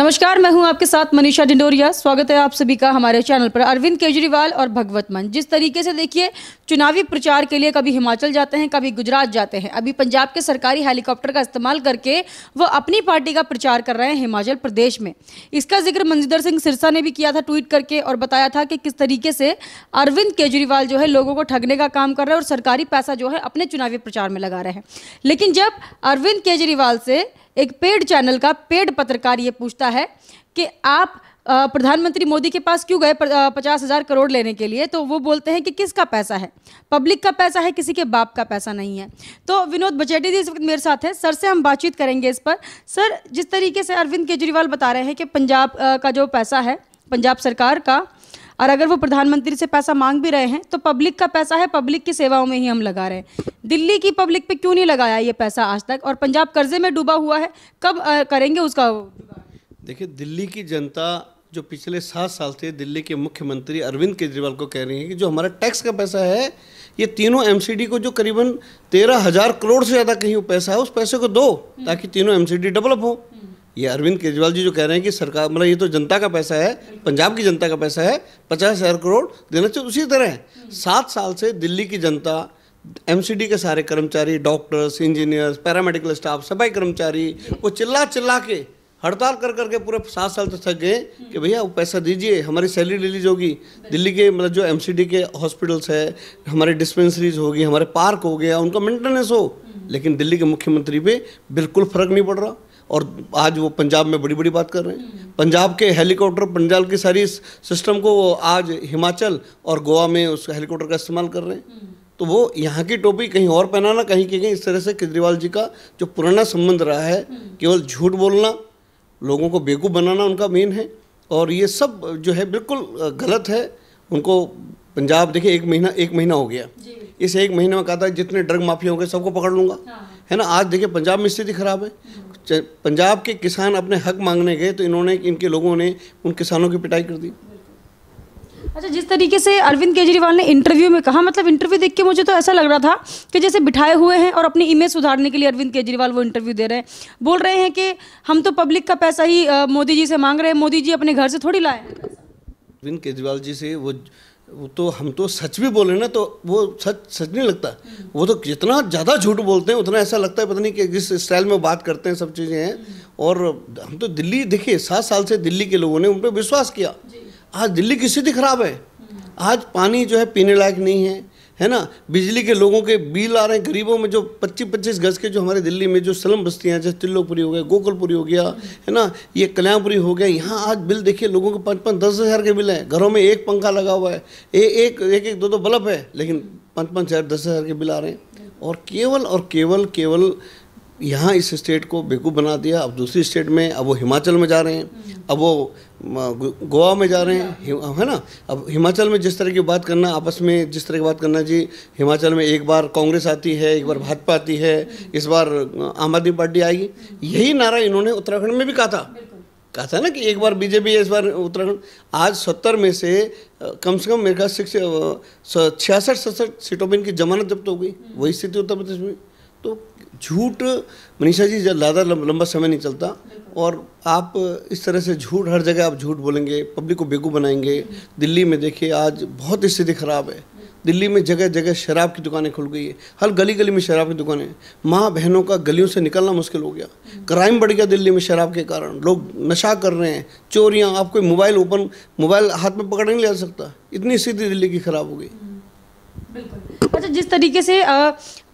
नमस्कार मैं हूं आपके साथ मनीषा डिंडोरिया स्वागत है आप सभी का हमारे चैनल पर अरविंद केजरीवाल और भगवत मन जिस तरीके से देखिए चुनावी प्रचार के लिए कभी हिमाचल जाते हैं कभी गुजरात जाते हैं अभी पंजाब के सरकारी हेलीकॉप्टर का इस्तेमाल करके वो अपनी पार्टी का प्रचार कर रहे हैं हिमाचल प्रदेश में इसका जिक्र मनजिंदर सिंह सिरसा ने भी किया था ट्वीट करके और बताया था कि किस तरीके से अरविंद केजरीवाल जो है लोगों को ठगने का काम कर रहे हैं और सरकारी पैसा जो है अपने चुनावी प्रचार में लगा रहे हैं लेकिन जब अरविंद केजरीवाल से एक पेड चैनल का पेड पत्रकार ये पूछता है कि आप प्रधानमंत्री मोदी के पास क्यों गए पचास हजार करोड़ लेने के लिए तो वो बोलते हैं कि किसका पैसा है पब्लिक का पैसा है किसी के बाप का पैसा नहीं है तो विनोद बचेटी जी इस वक्त मेरे साथ हैं सर से हम बातचीत करेंगे इस पर सर जिस तरीके से अरविंद केजरीवाल बता रहे हैं कि पंजाब का जो पैसा है पंजाब सरकार का और अगर वो प्रधानमंत्री से पैसा मांग भी रहे हैं तो पब्लिक का पैसा है पब्लिक की सेवाओं में ही हम लगा रहे हैं दिल्ली की पब्लिक पे क्यों नहीं लगाया ये पैसा आज तक और पंजाब कर्जे में डूबा हुआ है कब करेंगे उसका देखिए दिल्ली की जनता जो पिछले सात साल से दिल्ली के मुख्यमंत्री अरविंद केजरीवाल को कह रही है कि जो हमारा टैक्स का पैसा है ये तीनों एमसीडी को जो करीबन तेरह हज़ार करोड़ से ज़्यादा कहीं पैसा है उस पैसे को दो ताकि तीनों एमसीडी डेवलप हो ये अरविंद केजरीवाल जी जो कह रहे हैं कि सरकार मतलब ये तो जनता का पैसा है पंजाब की जनता का पैसा है पचास हज़ार करोड़ देना चाहिए उसी तरह सात साल से दिल्ली की जनता एम के सारे कर्मचारी डॉक्टर्स इंजीनियर्स पैरामेडिकल स्टाफ सफाई कर्मचारी वो चिल्ला चिल्ला के हड़ताल कर करके पूरे सात साल तक थक गए कि भैया वो पैसा दीजिए हमारी सैलरी रिलीज होगी दिल्ली के मतलब जो एम के हॉस्पिटल्स है हमारे डिस्पेंसरीज होगी हमारे पार्क हो गया उनका मेंटेनेंस हो लेकिन दिल्ली के मुख्यमंत्री पे बिल्कुल फर्क नहीं पड़ रहा और आज वो पंजाब में बड़ी बड़ी बात कर रहे हैं पंजाब के हेलीकॉप्टर पंजाब की सारी सिस्टम को वो आज हिमाचल और गोवा में उस हेलीकॉप्टर का इस्तेमाल कर रहे हैं तो वो यहाँ की टोपी कहीं और पहनाना कहीं की कहीं इस तरह से केजरीवाल जी का जो पुराना संबंध रहा है केवल झूठ बोलना लोगों को बेकूफ़ बनाना उनका मेन है और ये सब जो है बिल्कुल गलत है उनको पंजाब देखिए एक महीना एक महीना हो गया इस एक महीने में कहा था जितने ड्रग माफिया होंगे सबको पकड़ लूँगा हाँ। है ना आज देखिए पंजाब में स्थिति खराब है पंजाब के किसान अपने हक मांगने गए तो इन्होंने इनके लोगों ने उन किसानों की पिटाई कर दी अच्छा जिस तरीके से अरविंद केजरीवाल ने इंटरव्यू में कहा मतलब इंटरव्यू देख के मुझे तो ऐसा लग रहा था कि जैसे बिठाए हुए हैं और अपनी इमेज सुधारने के लिए अरविंद केजरीवाल वो इंटरव्यू दे रहे हैं बोल रहे हैं कि हम तो पब्लिक का पैसा ही मोदी जी से मांग रहे हैं मोदी जी अपने घर से थोड़ी लाए अरविंद केजरीवाल जी से वो वो तो हम तो सच भी बोले ना तो वो सच सच नहीं लगता वो तो जितना ज़्यादा झूठ बोलते हैं उतना ऐसा लगता है पता नहीं कि जिस स्टाइल में बात करते हैं सब चीज़ें हैं और हम तो दिल्ली देखिए सात साल से दिल्ली के लोगों ने उन पर विश्वास किया आज दिल्ली की स्थिति खराब है आज पानी जो है पीने लायक नहीं है है ना बिजली के लोगों के बिल आ रहे हैं गरीबों में जो 25-25 गज के जो हमारे दिल्ली में जो सलम बस्तियाँ हैं जैसे तिल्लोपुरी हो गया गोकुलपुरी हो गया है ना ये कल्याणपुरी हो गया यहाँ आज बिल देखिए लोगों के पाँच पाँच दस हज़ार के बिल हैं घरों में एक पंखा लगा हुआ है ए, एक एक एक दो दो बल्ब है लेकिन पाँच पाँच हज़ार दस हज़ार के बिल आ रहे हैं और केवल और केवल केवल यहाँ इस स्टेट को बेकूफ़ बना दिया अब दूसरी स्टेट में अब वो हिमाचल में जा रहे हैं हम्म। अब वो गोवा में जा रहे हैं है ना अब हिमाचल में जिस तरह की बात करना आपस में जिस तरह की बात करना जी हिमाचल में एक बार कांग्रेस आती है एक बार भाजपा आती है हम्म। इस बार आम आदमी पार्टी आएगी हम्म। यही नारा इन्होंने उत्तराखंड में भी कहा था कहा था ना कि एक बार बीजेपी इस बार उत्तराखंड आज सत्तर में से कम से कम मेरे ख्याल सिक्स छियासठ सड़सठ सीटों पर इनकी जमानत जब्त हो गई वही स्थिति उत्तर प्रदेश में तो झूठ मनीषा जी ज़्यादा लंबा समय नहीं चलता और आप इस तरह से झूठ हर जगह आप झूठ बोलेंगे पब्लिक को बेगू बनाएंगे दिल्ली में देखिए आज बहुत स्थिति ख़राब है दिल्ली में जगह जगह शराब की दुकानें खुल गई है हर गली गली में शराब की दुकानें माँ बहनों का गलियों से निकलना मुश्किल हो गया हम्म। क्राइम बढ़ गया दिल्ली में शराब के कारण लोग नशा कर रहे हैं चोरियाँ आप कोई मोबाइल ओपन मोबाइल हाथ में पकड़ नहीं ले सकता इतनी स्थिति दिल्ली की ख़राब हो गई बिल्कुल अच्छा जिस तरीके से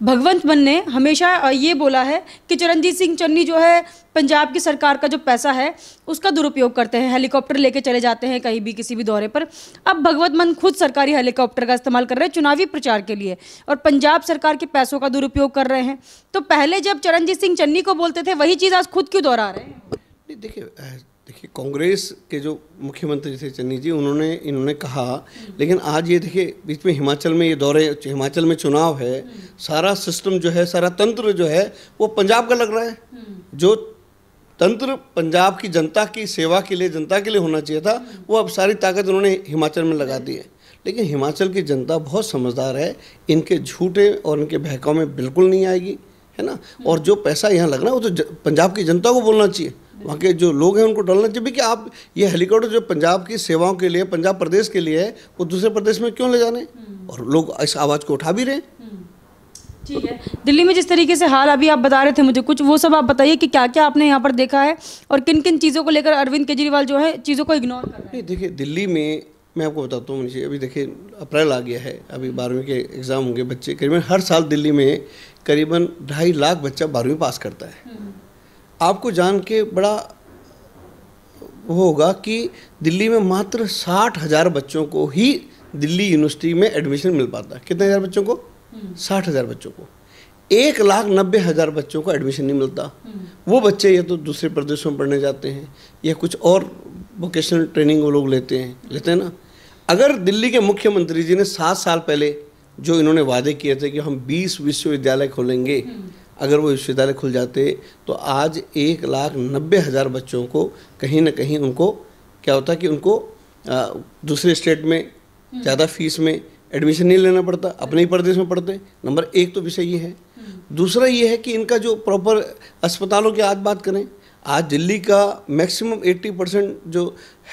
भगवंत मन ने हमेशा ये बोला है कि चरणजीत सिंह चन्नी जो है पंजाब की सरकार का जो पैसा है उसका दुरुपयोग करते हैं हेलीकॉप्टर लेके चले जाते हैं कहीं भी किसी भी दौरे पर अब भगवंत मन खुद सरकारी हेलीकॉप्टर का इस्तेमाल कर रहे हैं चुनावी प्रचार के लिए और पंजाब सरकार के पैसों का दुरुपयोग कर रहे हैं तो पहले जब चरणजीत सिंह चन्नी को बोलते थे वही चीज़ आज खुद क्यों दोहरा रहे हैं देखिए देखिए कांग्रेस के जो मुख्यमंत्री थे चन्नी जी उन्होंने इन्होंने कहा लेकिन आज ये देखिए बीच में हिमाचल में ये दौरे हिमाचल में चुनाव है सारा सिस्टम जो है सारा तंत्र जो है वो पंजाब का लग रहा है जो तंत्र पंजाब की जनता की सेवा के लिए जनता के लिए होना चाहिए था वो अब सारी ताकत उन्होंने हिमाचल में लगा दी है लेकिन हिमाचल की जनता बहुत समझदार है इनके झूठे और इनके बहकाव में बिल्कुल नहीं आएगी है ना और जो पैसा यहाँ लग रहा है वो तो पंजाब की जनता को बोलना चाहिए वहाँ के जो लोग हैं उनको डालना चाहिए कि आप ये हेलीकॉप्टर जो पंजाब की सेवाओं के लिए पंजाब प्रदेश के लिए है वो दूसरे प्रदेश में क्यों ले जाने हम्म। और लोग इस आवाज़ को उठा भी रहे हम्म। ठीक है दिल्ली में जिस तरीके से हाल अभी आप बता रहे थे मुझे कुछ वो सब आप बताइए कि क्या क्या आपने यहाँ पर देखा है और किन किन चीज़ों को लेकर अरविंद केजरीवाल जो है चीज़ों को इग्नोर कर रहे हैं देखिए दिल्ली में मैं आपको बताता हूँ मुझे अभी देखिए अप्रैल आ गया है अभी बारहवीं के एग्ज़ाम होंगे बच्चे करीबन हर साल दिल्ली में करीबन ढाई लाख बच्चा बारहवीं पास करता है हम्म। आपको जान के बड़ा होगा कि दिल्ली में मात्र साठ हज़ार बच्चों को ही दिल्ली यूनिवर्सिटी में एडमिशन मिल पाता है कितने हज़ार बच्चों को हम्म। साठ हज़ार बच्चों को एक लाख नब्बे हज़ार बच्चों को एडमिशन नहीं मिलता हम्म। वो बच्चे या तो दूसरे प्रदेशों में पढ़ने जाते हैं या कुछ और वोकेशनल ट्रेनिंग वो लोग लेते हैं लेते हैं ना अगर दिल्ली के मुख्यमंत्री जी ने सात साल पहले जो इन्होंने वादे किए थे कि हम बीस विश्वविद्यालय खोलेंगे हम्म। अगर वो विश्वविद्यालय खुल जाते तो आज एक लाख नब्बे हज़ार बच्चों को कहीं ना कहीं उनको क्या होता कि उनको आ, दूसरे स्टेट में हम्म। ज़्यादा फीस में एडमिशन नहीं लेना पड़ता अपने ही प्रदेश में पढ़ते नंबर एक तो विषय ये है हम्म। दूसरा ये है कि इनका जो प्रॉपर अस्पतालों की आज बात करें आज दिल्ली का मैक्सिमम 80 परसेंट जो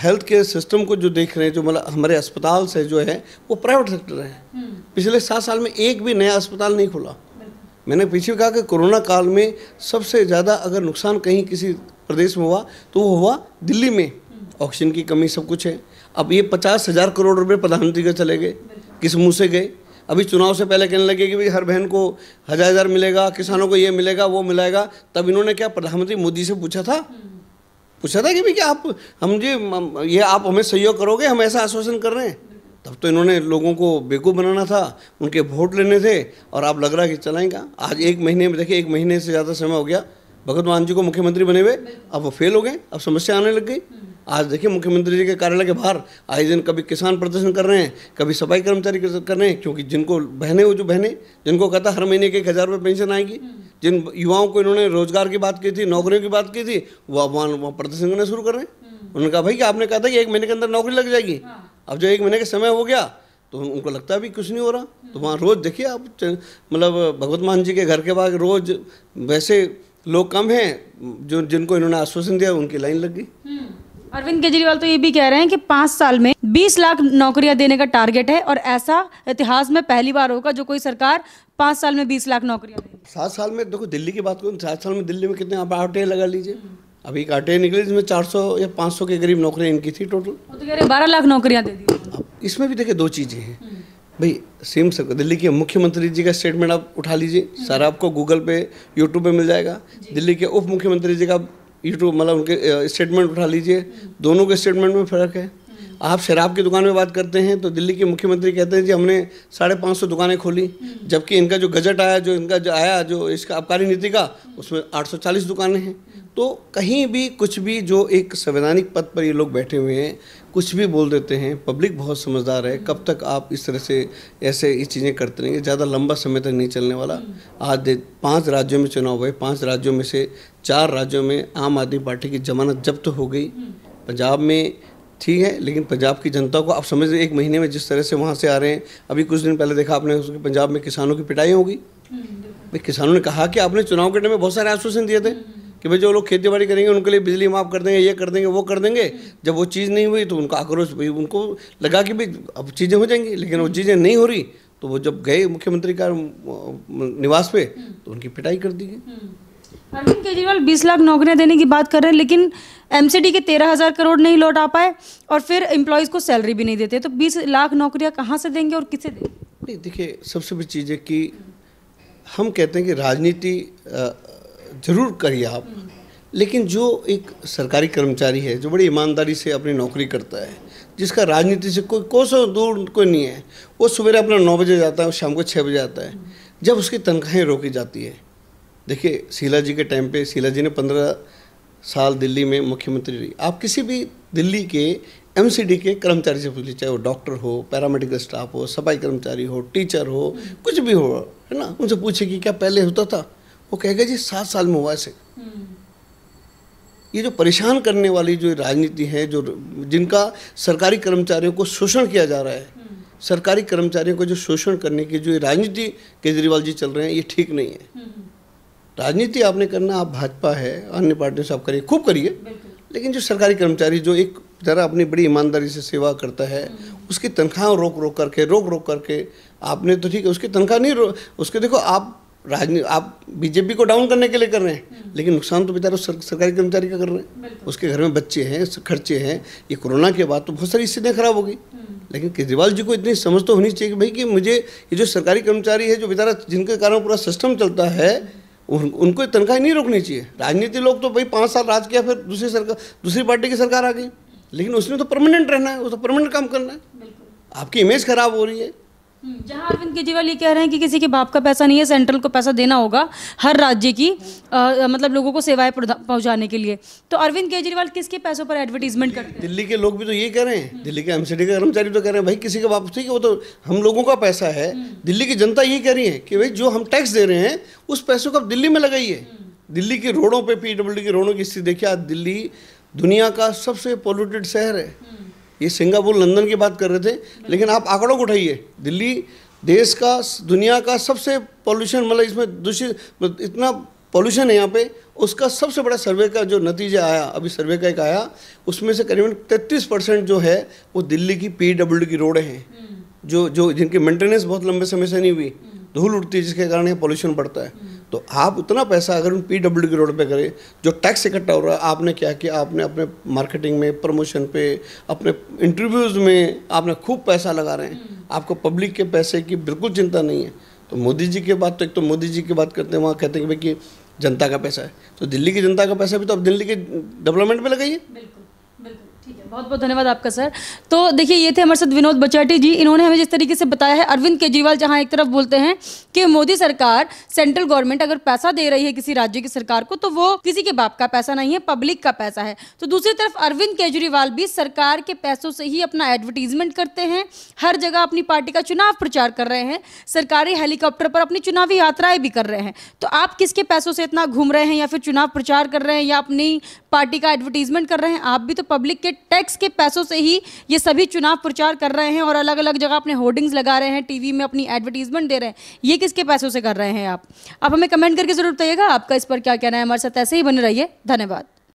हेल्थ केयर सिस्टम को जो देख रहे हैं जो मतलब हमारे अस्पताल से जो है वो प्राइवेट सेक्टर है हम्म। पिछले सात साल में एक भी नया अस्पताल नहीं खुला मैंने पीछे कहा कि कोरोना काल में सबसे ज़्यादा अगर नुकसान कहीं किसी प्रदेश में हुआ तो वो हुआ दिल्ली में ऑक्सीजन की कमी सब कुछ है अब ये पचास हज़ार करोड़ रुपए प्रधानमंत्री के चले गए किस मुँह से गए अभी चुनाव से पहले कहने लगे कि भाई हर बहन को हज़ार हज़ार मिलेगा किसानों को ये मिलेगा वो मिलाएगा तब इन्होंने क्या प्रधानमंत्री मोदी से पूछा था पूछा था कि भाई क्या आप हम जी ये आप हमें सहयोग करोगे हम ऐसा आश्वासन कर रहे हैं तब तो इन्होंने लोगों को बेकूफ़ बनाना था उनके वोट लेने थे और आप लग रहा कि चलाएंगा आज एक महीने में देखिए एक महीने से ज़्यादा समय हो गया भगत मान जी को मुख्यमंत्री बने हुए अब वो फेल हो गए अब समस्या आने लग गई आज देखिए मुख्यमंत्री जी के कार्यालय के बाहर आए दिन कभी किसान प्रदर्शन कर रहे हैं कभी सफाई कर्मचारी कर रहे हैं क्योंकि जिनको बहने वो जो बहने जिनको कहता हर महीने के एक हज़ार रुपये पेंशन आएगी जिन युवाओं को इन्होंने रोजगार की बात की थी नौकरियों की बात की थी वो अब वहाँ प्रदर्शन करना शुरू कर रहे हैं उन्होंने कहा भाई आपने कहा था कि एक महीने के अंदर नौकरी लग जाएगी हाँ। अब जो एक महीने का समय हो गया तो उनको लगता भी कुछ नहीं हो रहा तो वहाँ रोज़ देखिए आप मतलब भगवत मान जी के घर के बाद रोज़ वैसे लोग कम हैं जो जिनको इन्होंने आश्वासन दिया उनकी लाइन लग गई हम्म। अरविंद केजरीवाल तो ये भी कह रहे हैं कि पाँच साल में 20 लाख नौकरियां देने का टारगेट है और ऐसा इतिहास में पहली बार होगा जो कोई सरकार पाँच साल में 20 लाख नौकरियां देगी सात साल में देखो दिल्ली की बात करूँ सात साल में दिल्ली में कितने आप आटे लगा लीजिए हम्म। अभी काटे निकले इसमें 400 या 500 के करीब नौकरियाँ इनकी थी टोटल तो बारह लाख नौकरियाँ दे दी इसमें भी देखिए दो चीज़ें हैं हम्म। भाई सेम सब दिल्ली के मुख्यमंत्री जी का स्टेटमेंट आप उठा लीजिए हम्म। सारा आपको गूगल पे यूट्यूब पे मिल जाएगा दिल्ली के उप मुख्यमंत्री जी का यूट्यूब मतलब उनके स्टेटमेंट उठा लीजिए हम्म। दोनों के स्टेटमेंट में फ़र्क है आप शराब की दुकान में बात करते हैं तो दिल्ली के मुख्यमंत्री कहते हैं जी हमने साढ़े पाँच सौ दुकानें खोली जबकि इनका जो गजट आया जो इनका जो आया जो इसका आबकारी नीति का उसमें आठ सौ चालीस दुकानें हैं तो कहीं भी कुछ भी जो एक संवैधानिक पद पर ये लोग बैठे हुए हैं कुछ भी बोल देते हैं पब्लिक बहुत समझदार है कब तक आप इस तरह से ऐसे ये चीज़ें करते रहेंगे ज़्यादा लंबा समय तक नहीं चलने वाला आज पांच राज्यों में चुनाव हुए पांच राज्यों में से चार राज्यों में आम आदमी पार्टी की जमानत जब्त हो गई पंजाब में ठीक है लेकिन पंजाब की जनता को आप समझ रहे एक महीने में जिस तरह से वहाँ से आ रहे हैं अभी कुछ दिन पहले देखा आपने उसके पंजाब में किसानों की पिटाई होगी भाई किसानों ने कहा कि आपने चुनाव के टाइम में बहुत सारे आश्वासन दिए थे कि भाई जो लोग खेती बाड़ी करेंगे उनके लिए बिजली माफ़ कर देंगे ये कर देंगे वो कर देंगे जब वो चीज़ नहीं हुई तो उनका आक्रोश भी उनको लगा कि भाई अब चीज़ें हो जाएंगी लेकिन वो चीज़ें नहीं हो रही तो वो जब गए मुख्यमंत्री का निवास पे तो उनकी पिटाई कर दी गई अरविंद केजरीवाल 20 लाख नौकरियां देने की बात कर रहे हैं लेकिन एमसीडी के तेरह हजार करोड़ नहीं लौटा पाए और फिर एम्प्लॉयज़ को सैलरी भी नहीं देते तो 20 लाख नौकरियां कहाँ से देंगे और किसे देंगे नहीं देखिए सबसे बड़ी चीज़ है कि हम कहते हैं कि राजनीति जरूर करिए आप लेकिन जो एक सरकारी कर्मचारी है जो बड़ी ईमानदारी से अपनी नौकरी करता है जिसका राजनीति से कोई कोसों दूर कोई नहीं है वो सवेरे अपना नौ बजे जाता है और शाम को छः बजे आता है जब उसकी तनख्वाहें रोकी जाती है देखिए शीला जी के टाइम पे शीला जी ने पंद्रह साल दिल्ली में मुख्यमंत्री रही आप किसी भी दिल्ली के एमसीडी के कर्मचारी से पूछ लीजिए चाहे वो डॉक्टर हो पैरामेडिकल स्टाफ हो सफाई कर्मचारी हो टीचर हो कुछ भी हो है ना उनसे पूछे कि क्या पहले होता था वो कहेगा जी सात साल में हुआ ऐसे ये जो परेशान करने वाली जो राजनीति है जो जिनका सरकारी कर्मचारियों को शोषण किया जा रहा है सरकारी कर्मचारियों को जो शोषण करने की जो राजनीति केजरीवाल जी चल रहे हैं ये ठीक नहीं है राजनीति आपने करना आप भाजपा है अन्य पार्टियों से आप करिए खूब करिए लेकिन जो सरकारी कर्मचारी जो एक ज़रा अपनी बड़ी ईमानदारी से सेवा करता है हम्म। उसकी तनख्वाह रोक रोक करके रोक रोक करके आपने तो ठीक है उसकी तनख्वाह नहीं रो उसके देखो आप राजनीति आप बीजेपी को डाउन करने के लिए कर रहे हैं हम्म। लेकिन नुकसान तो बेचारा सर, सरकारी कर्मचारी का कर रहे हैं उसके घर में बच्चे हैं खर्चे हैं ये कोरोना के बाद तो बहुत सारी स्थितियाँ खराब हो गई हम्म। लेकिन केजरीवाल जी को इतनी समझ तो होनी चाहिए कि भाई कि मुझे ये जो सरकारी कर्मचारी है जो बेचारा जिनके कारण पूरा सिस्टम चलता है उन, उनको तनख्वाह नहीं रोकनी चाहिए राजनीति लोग तो भाई पाँच साल राज किया फिर दूसरी सरकार दूसरी पार्टी की सरकार आ गई लेकिन उसने तो परमानेंट रहना है उसको तो परमानेंट काम करना है आपकी इमेज खराब हो रही है जहां अरविंद केजरीवाल ये कह रहे हैं कि किसी के बाप का पैसा नहीं है सेंट्रल को पैसा देना होगा हर राज्य की आ, मतलब लोगों को सेवाएं पहुंचाने के लिए तो अरविंद केजरीवाल किसके पैसों पर एडवर्टीजमेंट करते हैं दिल्ली के लोग भी तो ये कह रहे हैं दिल्ली के एमसीडी के कर्मचारी तो कह रहे हैं भाई किसी के बाप ठीक है वो तो हम लोगों का पैसा है हम्म। दिल्ली की जनता ये कह रही है कि भाई जो हम टैक्स दे रहे हैं उस पैसों को आप दिल्ली में लगाइए हम्म। दिल्ली के रोडों पर पीडब्ल्यू की रोडों की स्थिति देखिए आज दिल्ली दुनिया का सबसे पोल्यूटेड शहर है हम्म। ये सिंगापुर लंदन की बात कर रहे थे लेकिन आप आंकड़ों को उठाइए दिल्ली देश का दुनिया का सबसे पॉल्यूशन मतलब इसमें दूषित मतलब इतना पॉल्यूशन है यहाँ पे उसका सबसे बड़ा सर्वे का जो नतीजा आया अभी सर्वे का एक आया उसमें से करीबन तैतीस परसेंट जो है वो दिल्ली की पी डब्ल्यू की रोड हैं हम्म। जो जो जिनकी मेंटेनेंस बहुत लंबे समय से नहीं हुई हम्म। धूल उड़ती है जिसके कारण यहाँ पॉल्यूशन बढ़ता है हम्म। तो आप उतना पैसा अगर उन पी डब्ल्यू के रोड पे करें जो टैक्स इकट्ठा हो रहा है आपने क्या किया आपने अपने मार्केटिंग में प्रमोशन पे अपने इंटरव्यूज़ में आपने खूब पैसा लगा रहे हैं हम्म। आपको पब्लिक के पैसे की बिल्कुल चिंता नहीं है तो मोदी जी की बात तो एक तो मोदी जी की बात करते हैं वहाँ कहते हैं कि भाई कि जनता का पैसा है तो दिल्ली की जनता का पैसा भी तो अब दिल्ली के डेवलपमेंट में लगाइए बहुत बहुत धन्यवाद आपका सर तो देखिए ये थे हमारे साथ विनोद बचाटी जी इन्होंने हमें जिस तरीके से बताया है अरविंद केजरीवाल जहां एक तरफ बोलते हैं कि मोदी सरकार सेंट्रल गवर्नमेंट अगर पैसा दे रही है किसी राज्य की सरकार को तो वो किसी के बाप का पैसा नहीं है पब्लिक का पैसा है तो दूसरी तरफ अरविंद केजरीवाल भी सरकार के पैसों से ही अपना एडवर्टीजमेंट करते हैं हर जगह अपनी पार्टी का चुनाव प्रचार कर रहे हैं सरकारी हेलीकॉप्टर पर अपनी चुनावी यात्राएं भी कर रहे हैं तो आप किसके पैसों से इतना घूम रहे हैं या फिर चुनाव प्रचार कर रहे हैं या अपनी पार्टी का एडवर्टीजमेंट कर रहे हैं आप भी तो पब्लिक के टैक्स टैक्स के पैसों से ही ये सभी चुनाव प्रचार कर रहे हैं और अलग अलग जगह अपने होर्डिंग्स लगा रहे हैं टीवी में अपनी एडवर्टीजमेंट दे रहे हैं ये किसके पैसों से कर रहे हैं आप आप हमें कमेंट करके जरूर बताइएगा आपका इस पर क्या कहना है हमारे साथ ऐसे ही बने रहिए धन्यवाद